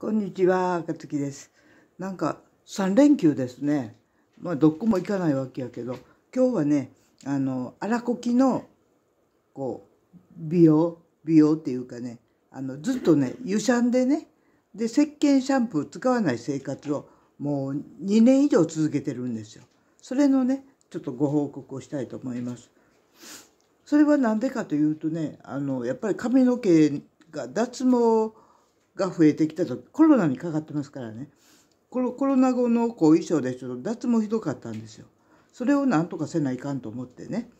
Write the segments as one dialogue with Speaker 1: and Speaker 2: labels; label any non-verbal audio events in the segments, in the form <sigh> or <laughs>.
Speaker 1: こんにちは、かつきです。なんか3連休ですね。まあどこも行かないわけやけど、今日はね、あの荒こきのこう美容美容っていうかね、あのずっとね湯シャンでね、で石鹸シャンプー使わない生活をもう2年以上続けてるんですよ。それのね、ちょっとご報告をしたいと思います。それは何でかというとね、あのやっぱり髪の毛が脱毛が増えてきたとコロナにかかってますからねコロコロナ後の後遺症でちょっと脱毛ひどかったんですよ。それをなんとかせないかんと思ってね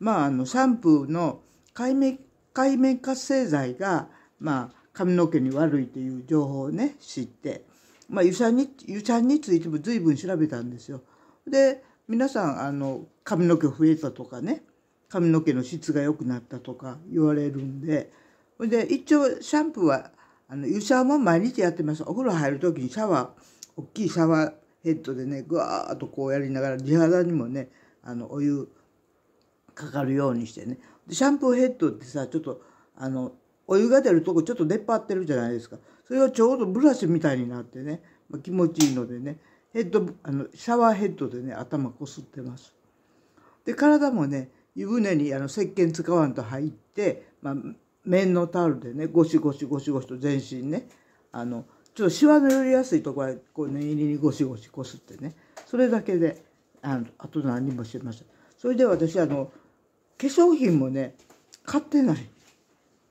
Speaker 1: まああのシャンプーの界面面活性剤が、まあ、髪の毛に悪いという情報をね知って、まあ、油酸に油酸についても随分調べたんですよ。で皆さんあの髪の毛増えたとかね髪の毛の質が良くなったとか言われるんでで一応シャンプーはあの、湯シャワーも毎日やってます。お風呂入る時にシャワー、大きいシャワーヘッドでね、ぐわーっとこうやりながら、地肌にもね、あの、お湯かかるようにしてね。で、シャンプーヘッドってさ、ちょっと、あの、お湯が出るとこちょっと出っ張ってるじゃないですか。それがちょうどブラシみたいになってね、まあ、気持ちいいのでね、ヘッド、あの、シャワーヘッドでね、頭こすってます。で、体もね、湯船にあの石鹸使わんと入って、まあ、綿のタオルでねゴシゴシゴシゴシと全身ねあのちょっとシワの寄りやすいとこはこう念入りにゴシゴシこすってねそれだけであのあと何もしてましたそれで私あの化粧品もね買ってない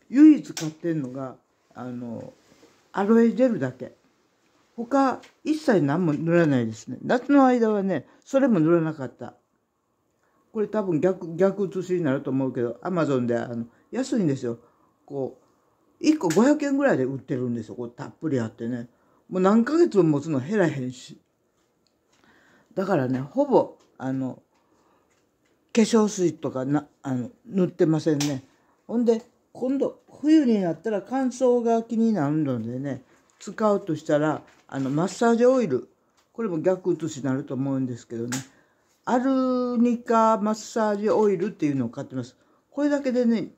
Speaker 1: 唯一買ってんのがあのアロエジェルだけ他一切何も塗らないですね夏の間はねそれも塗らなかったこれ多分逆逆写しになると思うけどアマゾンであの安いんですよこう1個500円ぐらいで売ってるんですよこたっぷりあってねもう何ヶ月も持つの減らへんしだからねほぼあの化粧水とかなあの塗ってませんねほんで今度冬になったら乾燥が気になるのでね使うとしたらあのマッサージオイルこれも逆写しになると思うんですけどねアルニカマッサージオイルっていうのを買ってますこれだけでね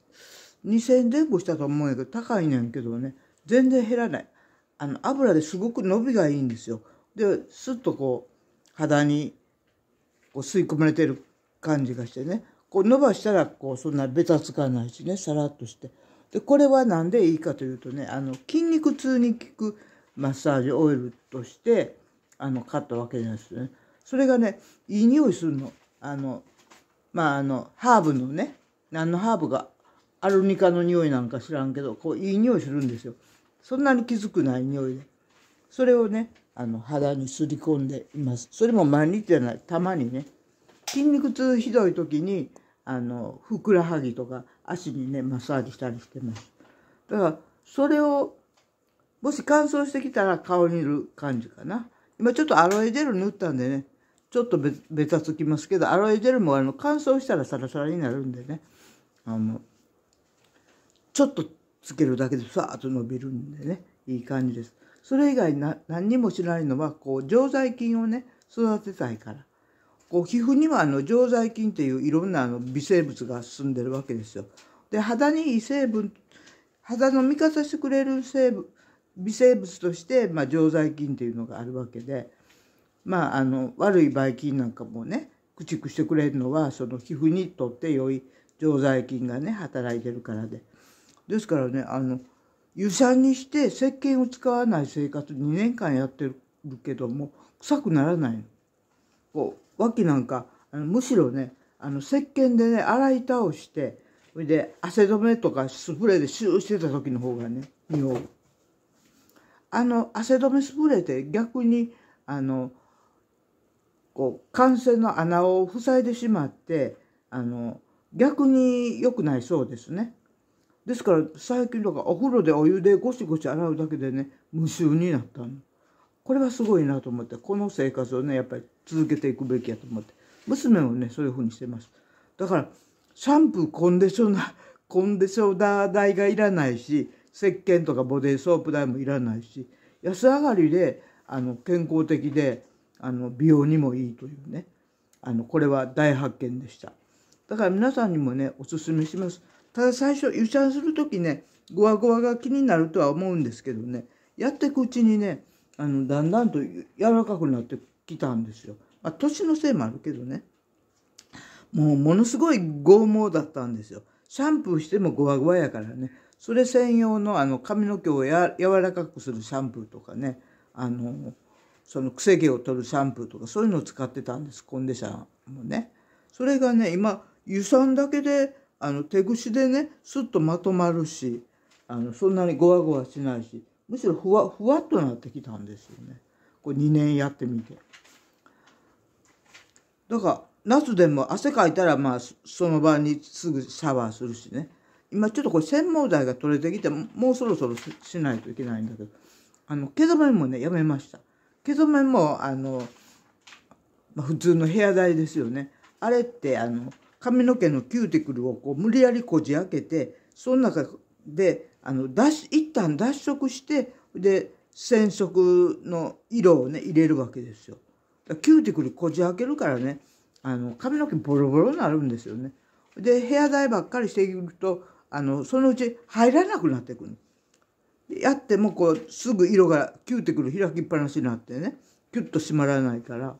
Speaker 1: 2,000円前後したと思うんやけど高いねんけどね全然減らないあの油ですごく伸びがいいんですよですっとこう肌にこう吸い込まれてる感じがしてねこう伸ばしたらこうそんなべたつかないしねさらっとしてでこれは何でいいかというとねあの筋肉痛に効くマッサージオイルとしてあの買ったわけなんですよねそれがねいい匂いするのあのまああのハーブのね何のハーブがアルニカの匂いなんか知らんけどこういい匂いするんですよそんなに気づくない匂いでそれをねあの肌にすり込んでいますそれも毎日じゃないたまにね筋肉痛ひどい時にあのふくらはぎとか足にねマッサージしたりしてますだからそれをもし乾燥してきたら顔にいる感じかな今ちょっとアロエジェル塗ったんでねちょっとべべたつきますけどアロエジェルもあの乾燥したらサラサラになるんでねあのちょっとつけるだけでさっと伸びるんでねいい感じですそれ以外な何にもしないのはこう常在菌をね育てたいからこう皮膚にはあの常在菌っていういろんなあの微生物が住んでるわけですよで肌にいい成分肌の味方してくれる成分微生物として、まあ、常在菌っていうのがあるわけで、まあ、あの悪いばい菌なんかもね駆逐してくれるのはその皮膚にとって良い常在菌がね働いてるからでですからねあの湯煎にして石鹸を使わない生活2年間やってるけども臭くならないこう脇なんかあのむしろねあの石鹸でね洗い倒してそれで汗止めとかスプレーでシューしてた時の方がね匂うあの汗止めスプレーって逆にあのこう感染の穴を塞いでしまってあの逆に良くないそうですね。ですから最近とかお風呂でお湯でゴシゴシ洗うだけでね無臭になったのこれはすごいなと思ってこの生活をねやっぱり続けていくべきやと思って娘もねそういうふうにしてますだからシャンプーコンディショナー <laughs> コンディショナー代がいらないし石鹸とかボディーソープ代もいらないし安上がりであの健康的であの美容にもいいというねあのこれは大発見でしただから皆さんにもねおすすめしますただ最初湯ちする時ねゴワゴワが気になるとは思うんですけどねやっていくうちにねあのだんだんと柔らかくなってきたんですよ。まあ、年のせいもあるけどねもうものすごい剛毛だったんですよ。シャンプーしてもゴワゴワやからねそれ専用のあの髪の毛をや柔らかくするシャンプーとかねあのその癖毛を取るシャンプーとかそういうのを使ってたんですコンディションもね。それがね今湯さんだけであの手ぐしでねすっとまとまるしあのそんなにゴワゴワしないしむしろふわふわっとなってきたんですよねこれ2年やってみて。だから夏でも汗かいたらまあその場にすぐシャワーするしね今ちょっとこれ洗毛剤が取れてきてもうそろそろしないといけないんだけどあの毛染めもねやめました毛染めもあの、まあ、普通の部屋代ですよねあれってあの髪の毛のキューティクルをこう無理やりこじ開けてその中であの脱一旦脱色してで染色の色をね入れるわけですよ。キューティクルこじ開けるからねあの髪の毛ボロボロになるんですよね。でヘアダイばっかりしているとあのそのうち入らなくなってくる。やってもこうすぐ色がキューティクル開きっぱなしになってねキュッと締まらないから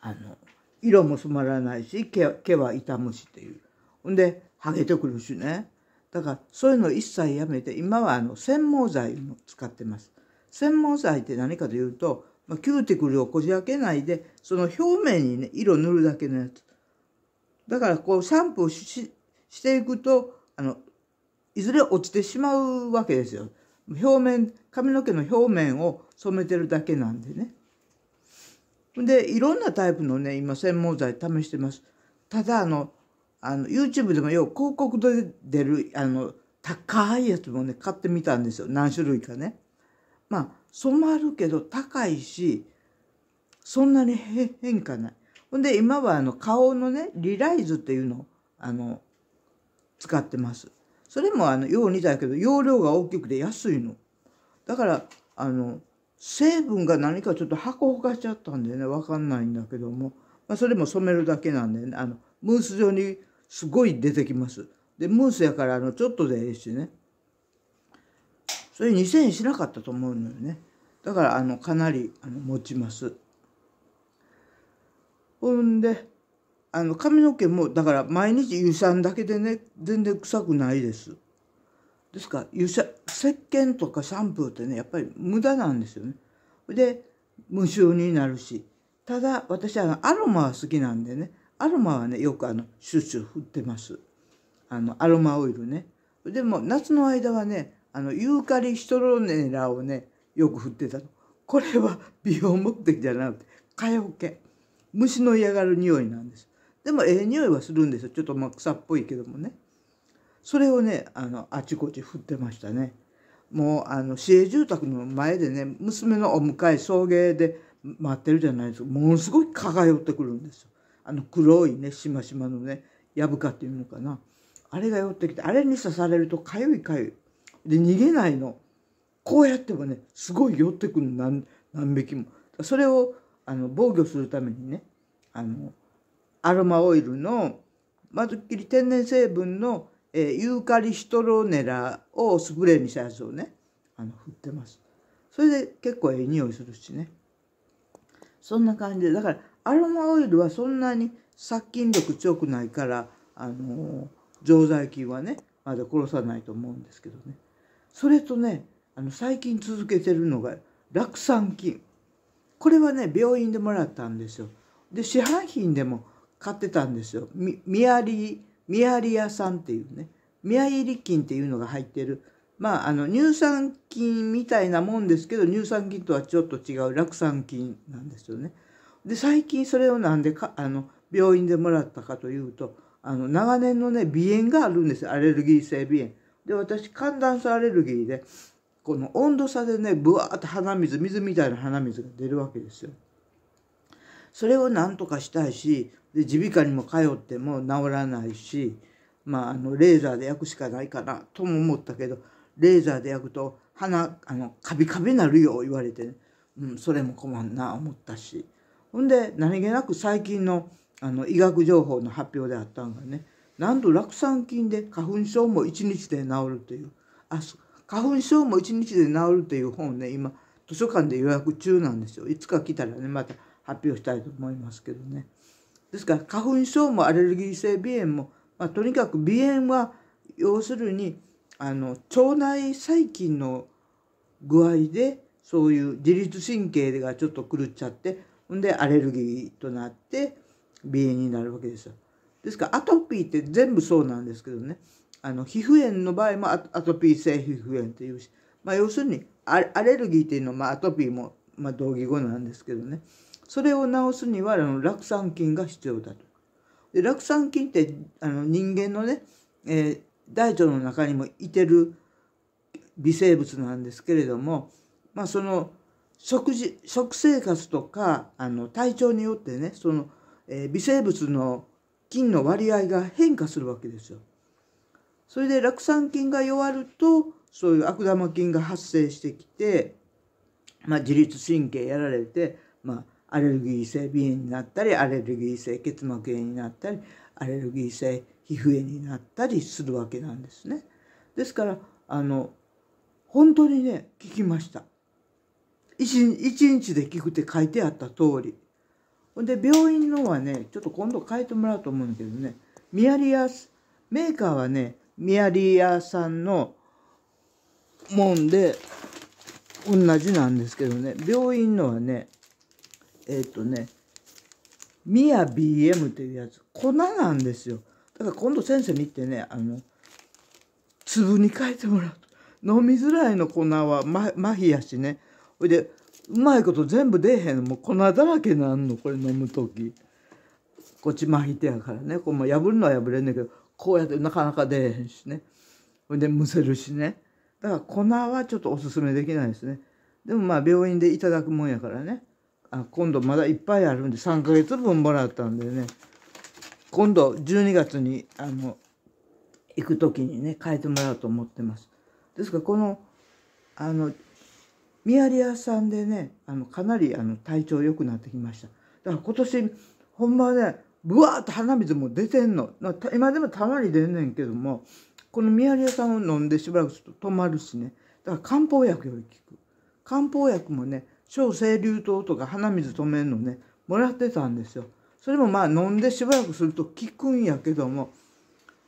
Speaker 1: あの色も染まらないし毛毛は傷むしっていうほんでハゲてくるしねだからそういうの一切やめて今はあの染毛剤も使ってます染毛剤って何かというと、まあ、キューティクルをこじ開けないでその表面にね色塗るだけのやつだからこうシャンプーししていくとあのいずれ落ちてしまうわけですよ表面髪の毛の表面を染めてるだけなんでねで、いろんなタイプのね、今、専門剤試してます。ただ、あの、あの YouTube でもよう広告で出る、あの、高いやつもね、買ってみたんですよ。何種類かね。まあ、染まるけど高いし、そんなに変化ない。ほんで、今はあの、顔のね、リライズっていうのを、あの、使ってます。それもあの、よう似たけど、容量が大きくて安いの。だから、あの、成分が何かちょっと箱をかしちゃったんでね分かんないんだけども、まあ、それも染めるだけなんで、ね、あのムース状にすごい出てきますでムースやからあのちょっとでええしねそれ2000円しなかったと思うのよねだからあのかなりあの持ちますほんであの髪の毛もだから毎日湯酸だけでね全然臭くないですですから油石鹸とかシャンプーってねやっぱり無駄なんですよね。で無臭になるしただ私はアロマは好きなんでねアロマはねよくあのシュシュ振ってますあのアロマオイルねでも夏の間はねあのユーカリシトロネラをねよく振ってたのこれは美容目的じゃなくて蚊よけ虫の嫌がる匂いなんですでもええ匂いはするんですよちょっとまあ草っぽいけどもねそれをねあのあちこち振ってましたね。もうあの市営住宅の前でね娘のお迎え送迎で待ってるじゃないですかものすごい輝ってくるんですよあの黒いねしましまのねやぶかっていうのかなあれが寄ってきてあれに刺されるとかゆいかゆいで逃げないのこうやってもねすごい寄ってくる何何匹もそれをあの防御するためにねあのアロマオイルのまずっきり天然成分のえー、ユーカリシトロネラをスプレーにしたやつをねあの振ってますそれで結構ええ匂いするしねそんな感じでだからアロマオイルはそんなに殺菌力強くないからあの常在菌はねまだ殺さないと思うんですけどねそれとねあの最近続けてるのが酪酸菌これはね病院でもらったんですよで市販品でも買ってたんですよミミアリーミアリア酸っていうね、ミアイリ菌っていうのが入ってる、まあ、あの乳酸菌みたいなもんですけど乳酸菌とはちょっと違う酪酸菌なんですよね。で最近それをなんでかあの病院でもらったかというとあの長年のね鼻炎があるんですアレルギー性鼻炎。で私寒暖差アレルギーでこの温度差でねぶわーっと鼻水水みたいな鼻水が出るわけですよ。それを何とかしたいし耳鼻科にも通っても治らないし、まあ、あのレーザーで焼くしかないかなとも思ったけどレーザーで焼くと鼻あのカビカビなるよ言われて、ね、うん、それも困んな思ったしほんで何気なく最近のあの医学情報の発表であったんがねなんと酪酸菌で花粉症も1日で治るというあ花粉症も1日で治るという本をね今図書館で予約中なんですよいつか来たらねまた発表したいと思いますけどね。ですから花粉症もアレルギー性鼻炎も、まあ、とにかく鼻炎は要するにあの腸内細菌の具合でそういう自律神経がちょっと狂っちゃってほんでアレルギーとなって鼻炎になるわけですよ。ですからアトピーって全部そうなんですけどねあの皮膚炎の場合もアトピー性皮膚炎っていうし、まあ、要するにアレルギーっていうのは、まあ、アトピーもまあ、同義語なんですけどねそれを治すにはあの酪酸菌が必要だと。で酪酸菌ってあの人間のね、えー、大腸の中にもいてる微生物なんですけれども、まあ、その食事食生活とかあの体調によってねその、えー、微生物の菌の割合が変化するわけですよ。それで酪酸菌が弱るとそういう悪玉菌が発生してきてまあ、自律神経やられて、まあ、アレルギー性鼻炎になったりアレルギー性結膜炎になったりアレルギー性皮膚炎になったりするわけなんですね。ですからあの本当にね聞きました。一日で聞くって書いてあった通り。ほんで病院のはねちょっと今度変えてもらうと思うんだけどねミヤリスメーカーはねミヤリアさんのもんで同じなんですけどね病院のはねえっ、ー、とねミア BM っていうやつ粉なんですよだから今度先生にてねあの粒に変えてもらう飲みづらいの粉はま麻痺やしねほいでうまいこと全部出えへんもう粉だらけなんのこれ飲む時こっち麻痺てやからねこう破るのは破れんねんけどこうやってなかなか出えへんしねほいでむせるしねだから粉はちょっとおすすめできないですねでもまあ病院でいただくもんやからねあ今度まだいっぱいあるんで3ヶ月分もらったんでね今度12月にあの行く時にね変えてもらおうと思ってますですからこのあのミヤリ屋さんでねあのかなりあの体調良くなってきましただから今年ほんまはねぶわーっと鼻水も出てんの今でもたまに出んねんけどもこのミヤリアさんを飲んでしばらくすると止まるしねだから漢方薬より効く漢方薬もね小清流糖とか鼻水止めるのねもらってたんですよそれもまあ飲んでしばらくすると効くんやけども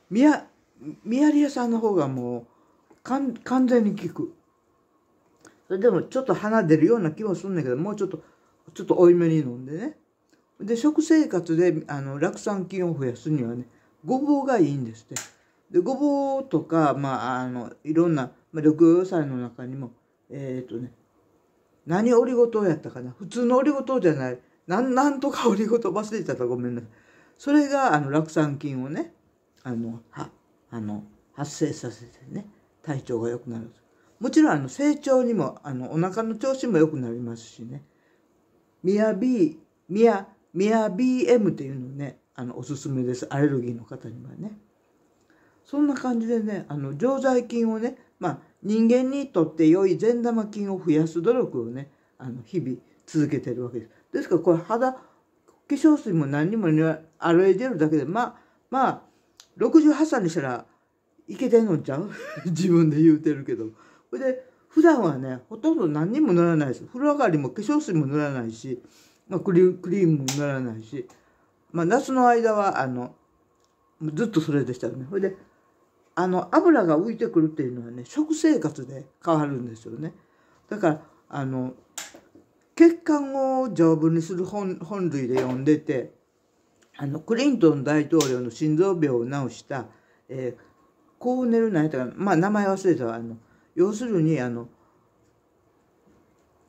Speaker 1: ミヤミヤリアさんの方がもう完全に効くそれでもちょっと鼻出るような気もするんだけどもうちょっとちょっと多いめに飲んでねで食生活であの酪酸菌を増やすにはねごぼうがいいんですって。で、ごぼうとか、まあ、あの、いろんな、まあ、緑野菜の中にも、えっ、ー、とね、何オリゴ糖やったかな普通のオリゴ糖じゃない。なん、なんとかオリゴ糖忘れちゃったごめんなさい。それが、あの、酪酸菌をね、あの、は、あの、発生させてね、体調が良くなる。もちろん、あの、成長にも、あの、お腹の調子も良くなりますしね。ミヤ B、ミヤ、ミヤ BM っていうのね、あの、おすすめです。アレルギーの方にはね。そんな感じでねあの常在菌をね、まあ、人間にとって良い善玉菌を増やす努力をねあの日々続けてるわけです。ですからこれ肌化粧水も何にもアロエジェルだけでまあまあ68歳にしたらいけてんのちゃう <laughs> 自分で言うてるけど。それで普段はねほとんど何にも塗らないです。風呂上がりも化粧水も塗らないし、まあ、クリクリームも塗らないし、まあ、夏の間はあのずっとそれでしたね。それであの油が浮いてくるっていうのはね食生活で変わるんですよね。だからあの血管を丈夫にする本類で読んでてあのクリントン大統領の心臓病を治した、えー、コーネル・ナイトが、まあ、名前忘れたわあの要するにあの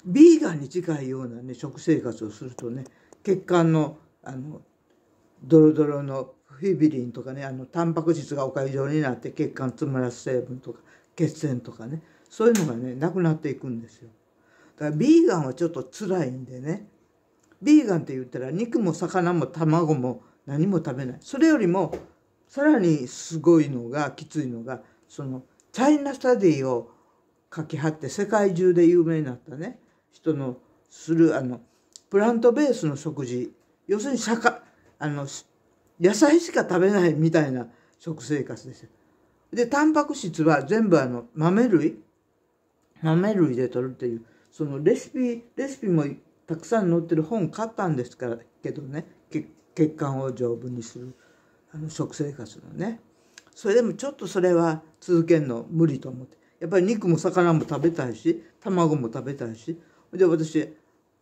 Speaker 1: ビーガンに近いような、ね、食生活をするとね血管のあのドロドロのフィビリンとかねあのタンパク質がおかゆ状になって血管詰まらす成分とか血栓とかねそういうのがねなくなっていくんですよだからビーガンはちょっと辛いんでねビーガンって言ったら肉も魚も卵も何も食べないそれよりもさらにすごいのがきついのがそのチャイナスタディを書き張って世界中で有名になったね人のするあのプラントベースの食事要するに社会あの野菜しか食べないみたいな食生活ですた。で、タンパク質は全部あの豆類、豆類で取るっていう、そのレシピ、レシピもたくさん載ってる本買ったんですからけどね、血管を丈夫にするあの食生活のね。それでもちょっとそれは続けるの無理と思って。やっぱり肉も魚も食べたいし、卵も食べたいし。で、私、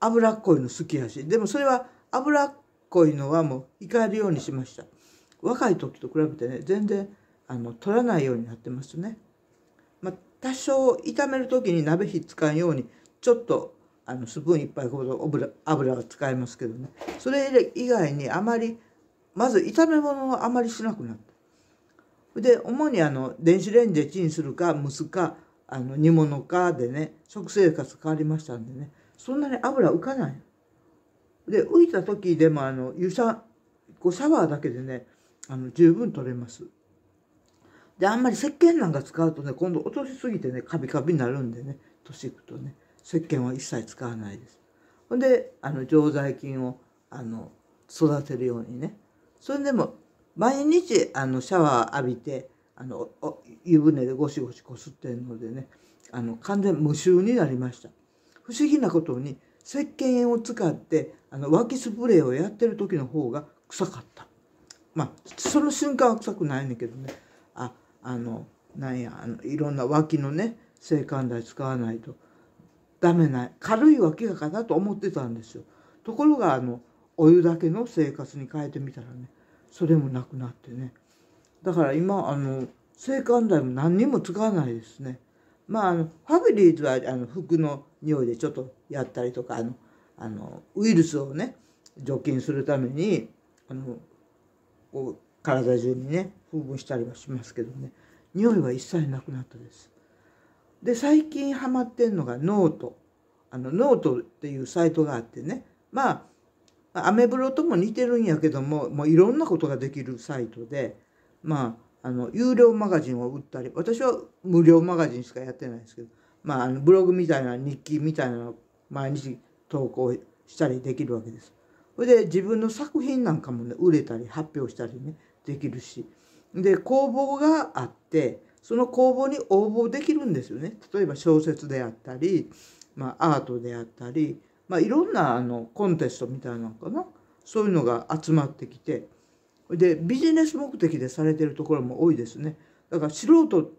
Speaker 1: 脂っこいの好きやし。でもそれは脂っこいのはもう控えるようにしました若い時と比べてね全然あの取らないようになってますね、まあ、多少炒める時に鍋火使うようにちょっとあのスプーン1杯ほど油油は使いますけどねそれ以外にあまりまず炒め物をあまりしなくなったで主にあの電子レンジでチンするか蒸すかあの煮物かでね食生活変わりましたんでねそんなに油浮かないで浮いた時でもあの湯さこうシャワーだけでねあの十分取れます。であんまり石鹸なんか使うとね今度落としすぎてねカビカビになるんでね年いくとね石鹸は一切使わないです。ほんであの常在菌をあの育てるようにねそれでも毎日あのシャワー浴びてあの湯船でゴシゴシこすってるのでねあの完全無臭になりました不思議なことに石鹸を使ってあの脇スプレーをやってる時の方が臭かったまあその瞬間は臭くないんだけどねああのなんやあのいろんな脇のね制汗剤使わないとダメない軽い脇がかなと思ってたんですよところがあのお湯だけの生活に変えてみたらねそれもなくなってねだから今あの制汗剤も何にも使わないですねまああのファブリーズはあの服の匂いでちょっとやったりとかあのあのウイルスをね除菌するためにあのこう体中にね封分したりはしますけどね匂いは一切なくなったです。で最近ハマってんのがノートあのノートっていうサイトがあってねまあアメブロとも似てるんやけどももういろんなことができるサイトでまああの有料マガジンを売ったり私は無料マガジンしかやってないんですけど、まあ、あのブログみたいな日記みたいなの毎日投稿したりできるわけです。それで自分の作品なんかもね売れたり発表したりねできるしで工房があってその工房に応募できるんですよね。例えば小説であったり、まあ、アートであったり、まあ、いろんなあのコンテストみたいなのかなそういうのが集まってきてでビジネス目的でされてるところも多いですね。だから素人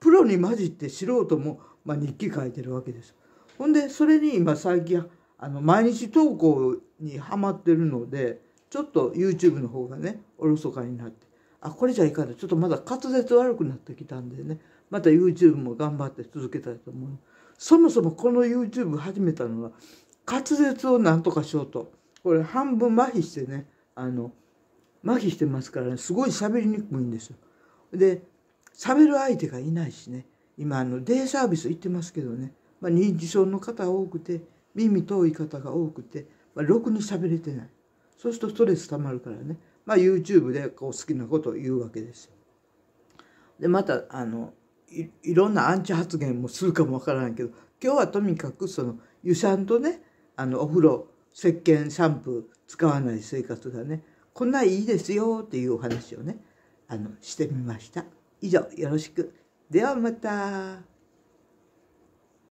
Speaker 1: プロに混じって素人も、まあ、日記書いてるわけです。ほんでそれに今最近あの毎日投稿にはまってるのでちょっと YouTube の方がねおろそかになってあこれじゃいかんとちょっとまだ滑舌悪くなってきたんでねまた YouTube も頑張って続けたいと思うそもそもこの YouTube 始めたのは滑舌をなんとかしようとこれ半分麻痺してねあの麻痺してますからねすごい喋りにくいんですよで喋る相手がいないしね今あのデイサービス行ってますけどねまあ、認知症の方が多くて耳遠い方が多くて、まあ、ろくに喋れてないそうするとストレスたまるからね、まあ、YouTube でこう好きなことを言うわけですよ。でまたあのいろんなアンチ発言もするかもわからないけど今日はとにかくその湯さんとねあのお風呂石鹸シャンプー使わない生活がねこんないいですよっていうお話をねあのしてみました。以上よろしく。ではまた。